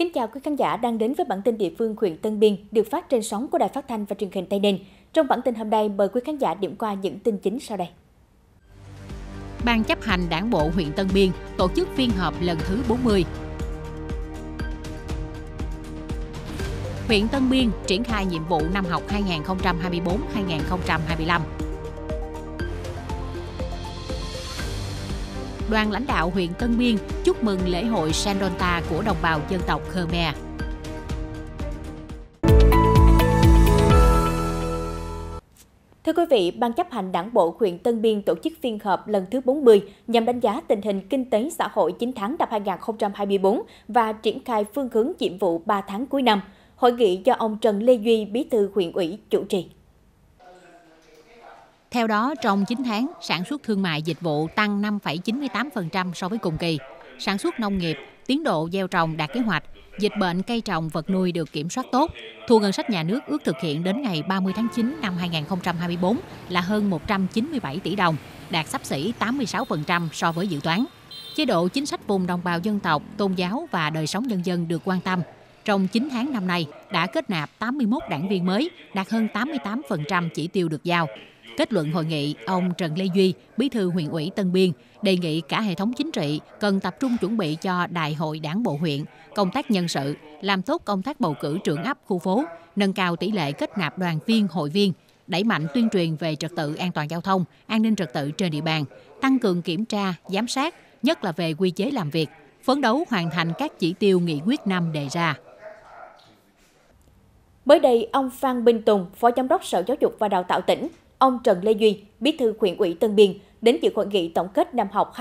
Kính chào quý khán giả đang đến với bản tin địa phương huyện Tân Biên được phát trên sóng của Đài Phát thanh và Truyền hình Tây Ninh. Trong bản tin hôm nay mời quý khán giả điểm qua những tin chính sau đây. Ban chấp hành Đảng bộ huyện Tân Biên tổ chức phiên họp lần thứ 40. Huyện Tân Biên triển khai nhiệm vụ năm học 2024-2025. đoàn lãnh đạo huyện Tân Biên chúc mừng lễ hội Sandonta của đồng bào dân tộc Khmer. Thưa quý vị, Ban chấp hành Đảng bộ huyện Tân Biên tổ chức phiên họp lần thứ 40 nhằm đánh giá tình hình kinh tế xã hội 9 tháng năm 2024 và triển khai phương hướng nhiệm vụ 3 tháng cuối năm. Hội nghị do ông Trần Lê Duy, bí thư huyện ủy, chủ trì. Theo đó, trong 9 tháng, sản xuất thương mại dịch vụ tăng 5,98% so với cùng kỳ. Sản xuất nông nghiệp, tiến độ gieo trồng đạt kế hoạch, dịch bệnh cây trồng vật nuôi được kiểm soát tốt. Thu ngân sách nhà nước ước thực hiện đến ngày 30 tháng 9 năm 2024 là hơn 197 tỷ đồng, đạt sắp xỉ 86% so với dự toán. Chế độ chính sách vùng đồng bào dân tộc, tôn giáo và đời sống nhân dân được quan tâm. Trong 9 tháng năm nay đã kết nạp 81 đảng viên mới, đạt hơn 88% chỉ tiêu được giao. Kết luận hội nghị, ông Trần Lê Duy, bí thư huyện ủy Tân Biên, đề nghị cả hệ thống chính trị cần tập trung chuẩn bị cho đại hội đảng bộ huyện, công tác nhân sự, làm tốt công tác bầu cử trưởng ấp khu phố, nâng cao tỷ lệ kết nạp đoàn viên, hội viên, đẩy mạnh tuyên truyền về trật tự an toàn giao thông, an ninh trật tự trên địa bàn, tăng cường kiểm tra, giám sát, nhất là về quy chế làm việc, phấn đấu hoàn thành các chỉ tiêu nghị quyết năm đề ra. Mới đây, ông Phan Bình Tùng, Phó Giám đốc Sở Giáo dục và Đào tạo tỉnh, ông Trần Lê Duy, Bí thư huyện ủy Tân Biên, đến dự hội nghị tổng kết năm học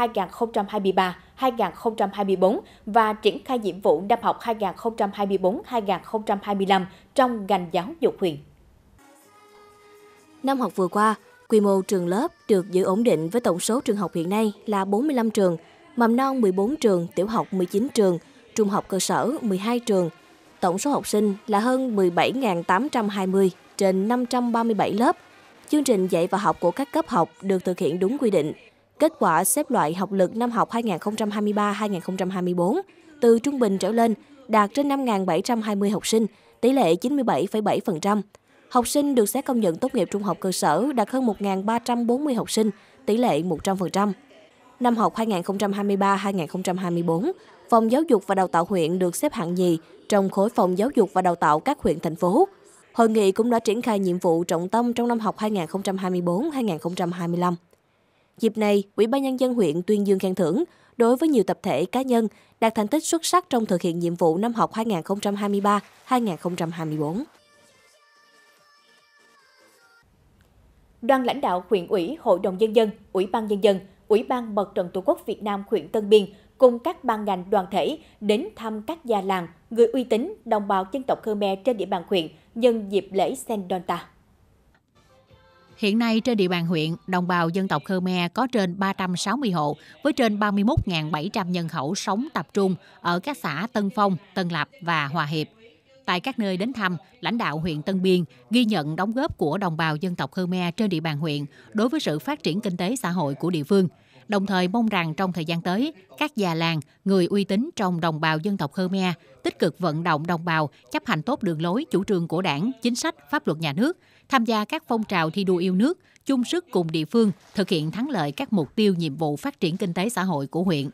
2023-2024 và triển khai nhiệm vụ năm học 2024-2025 trong ngành giáo dục huyện. Năm học vừa qua, quy mô trường lớp được giữ ổn định với tổng số trường học hiện nay là 45 trường, mầm non 14 trường, tiểu học 19 trường, trung học cơ sở 12 trường. Tổng số học sinh là hơn 17.820 trên 537 lớp, Chương trình dạy và học của các cấp học được thực hiện đúng quy định. Kết quả xếp loại học lực năm học 2023-2024 từ trung bình trở lên đạt trên 5.720 học sinh, tỷ lệ 97,7%. Học sinh được xét công nhận tốt nghiệp trung học cơ sở đạt hơn 1.340 học sinh, tỷ lệ 100%. Năm học 2023-2024, Phòng Giáo dục và Đào tạo huyện được xếp hạng nhì trong khối Phòng Giáo dục và Đào tạo các huyện, thành phố – Hội nghị cũng đã triển khai nhiệm vụ trọng tâm trong năm học 2024-2025. Dịp này, Ủy ban Nhân dân huyện tuyên dương khen thưởng đối với nhiều tập thể cá nhân đạt thành tích xuất sắc trong thực hiện nhiệm vụ năm học 2023-2024. Đoàn lãnh đạo huyện ủy, hội đồng nhân dân, ủy ban nhân dân, ủy ban mặt trận tổ quốc Việt Nam huyện Tân Biên cùng các ban ngành đoàn thể đến thăm các gia làng, người uy tín, đồng bào dân tộc Khmer trên địa bàn huyện nhân dịp lễ sen Sendonta. Hiện nay trên địa bàn huyện, đồng bào dân tộc Khmer có trên 360 hộ với trên 31.700 nhân khẩu sống tập trung ở các xã Tân Phong, Tân Lập và Hòa Hiệp. Tại các nơi đến thăm, lãnh đạo huyện Tân Biên ghi nhận đóng góp của đồng bào dân tộc Khmer trên địa bàn huyện đối với sự phát triển kinh tế xã hội của địa phương – đồng thời mong rằng trong thời gian tới, các già làng, người uy tín trong đồng bào dân tộc Khmer tích cực vận động đồng bào chấp hành tốt đường lối, chủ trương của đảng, chính sách, pháp luật nhà nước, tham gia các phong trào thi đua yêu nước, chung sức cùng địa phương thực hiện thắng lợi các mục tiêu nhiệm vụ phát triển kinh tế xã hội của huyện.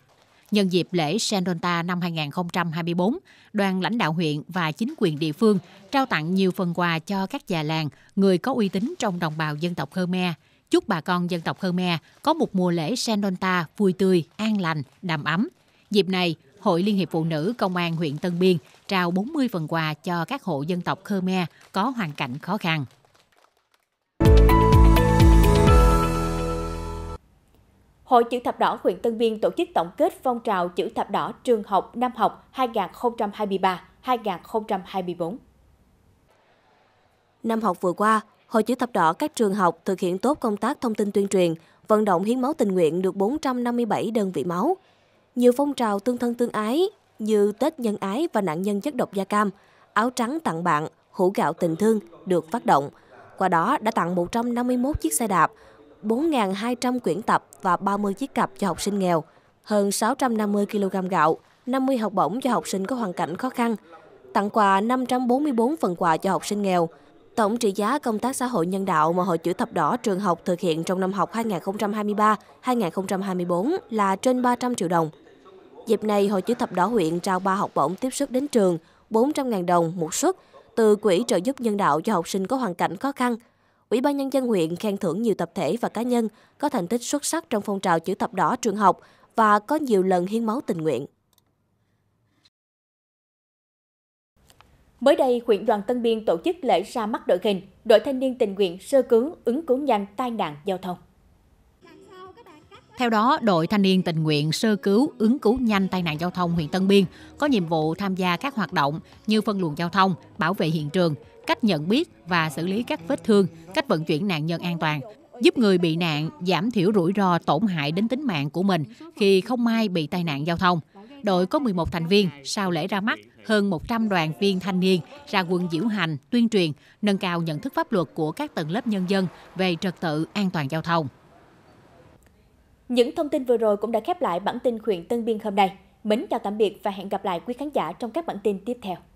Nhân dịp lễ Sendonta năm 2024, đoàn lãnh đạo huyện và chính quyền địa phương trao tặng nhiều phần quà cho các già làng, người có uy tín trong đồng bào dân tộc Khmer – chúc bà con dân tộc Khmer có một mùa lễ Sendonta vui tươi, an lành, đầm ấm. Dịp này, Hội Liên hiệp Phụ nữ Công an huyện Tân Biên trao 40 phần quà cho các hộ dân tộc Khmer có hoàn cảnh khó khăn. Hội Chữ Thập Đỏ huyện Tân Biên tổ chức tổng kết phong trào Chữ Thập Đỏ trường học năm học 2023-2024. Năm học vừa qua, Hội chữ thập đỏ các trường học thực hiện tốt công tác thông tin tuyên truyền, vận động hiến máu tình nguyện được 457 đơn vị máu. Nhiều phong trào tương thân tương ái như Tết nhân ái và nạn nhân chất độc da cam, áo trắng tặng bạn, hũ gạo tình thương được phát động. Qua đó đã tặng 151 chiếc xe đạp, 4.200 quyển tập và 30 chiếc cặp cho học sinh nghèo, hơn 650 kg gạo, 50 học bổng cho học sinh có hoàn cảnh khó khăn, tặng quà 544 phần quà cho học sinh nghèo, Tổng trị giá công tác xã hội nhân đạo mà Hội Chữ Thập Đỏ trường học thực hiện trong năm học 2023-2024 là trên 300 triệu đồng. Dịp này, Hội Chữ Thập Đỏ huyện trao 3 học bổng tiếp sức đến trường, 400.000 đồng một suất từ Quỹ trợ giúp nhân đạo cho học sinh có hoàn cảnh khó khăn. Ủy ban Nhân dân huyện khen thưởng nhiều tập thể và cá nhân có thành tích xuất sắc trong phong trào chữ thập đỏ trường học và có nhiều lần hiến máu tình nguyện. Mới đây, huyện Đoàn Tân Biên tổ chức lễ ra mắt đội hình, đội thanh niên tình nguyện sơ cứu ứng cứu nhanh tai nạn giao thông. Theo đó, đội thanh niên tình nguyện sơ cứu ứng cứu nhanh tai nạn giao thông huyện Tân Biên có nhiệm vụ tham gia các hoạt động như phân luồng giao thông, bảo vệ hiện trường, cách nhận biết và xử lý các vết thương, cách vận chuyển nạn nhân an toàn, giúp người bị nạn giảm thiểu rủi ro tổn hại đến tính mạng của mình khi không may bị tai nạn giao thông. Đội có 11 thành viên, sau lễ ra mắt, hơn 100 đoàn viên thanh niên ra quân diễu hành, tuyên truyền, nâng cao nhận thức pháp luật của các tầng lớp nhân dân về trật tự an toàn giao thông. Những thông tin vừa rồi cũng đã khép lại bản tin huyện Tân Biên hôm nay. Mến chào tạm biệt và hẹn gặp lại quý khán giả trong các bản tin tiếp theo.